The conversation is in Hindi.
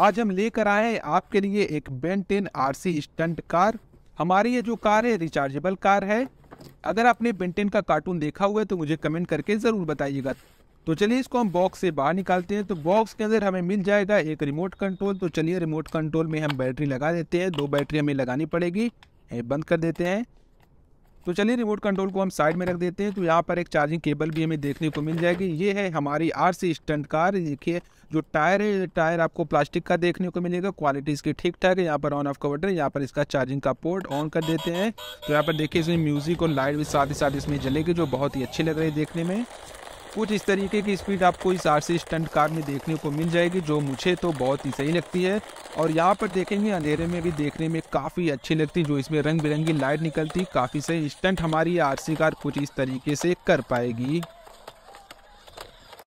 आज हम लेकर आए आपके लिए एक बेंटेन आरसी स्टंट कार हमारी ये जो कार है रिचार्जेबल कार है अगर आपने बेंटेन का कार्टून देखा हुआ है तो मुझे कमेंट करके ज़रूर बताइएगा तो चलिए इसको हम बॉक्स से बाहर निकालते हैं तो बॉक्स के अंदर हमें मिल जाएगा एक रिमोट कंट्रोल तो चलिए रिमोट कंट्रोल में हम बैटरी लगा देते हैं दो बैटरी हमें लगानी पड़ेगी बंद कर देते हैं तो चलिए रिमोट कंट्रोल को हम साइड में रख देते हैं तो यहाँ पर एक चार्जिंग केबल भी हमें देखने को मिल जाएगी ये है हमारी आर सी स्टंट कार देखिए जो टायर है टायर आपको प्लास्टिक का देखने को मिलेगा क्वालिटी इसकी ठीक ठाक है यहाँ पर ऑन ऑफ का बटन यहाँ पर इसका चार्जिंग का पोर्ट ऑन कर देते हैं तो यहाँ पर देखिए इसमें म्यूज़िक और लाइट भी साथ ही साथ इसमें जलेगी जो बहुत ही अच्छी लग रही है देखने में कुछ इस तरीके की स्पीड आपको इस आर सी स्टंट कार में देखने को मिल जाएगी जो मुझे तो बहुत ही सही लगती है और यहाँ पर देखेंगे अंधेरे में भी देखने में काफ़ी अच्छी लगती जो इसमें रंग बिरंगी लाइट निकलती काफ़ी सही स्टंट हमारी आर सी कार कुछ इस तरीके से कर पाएगी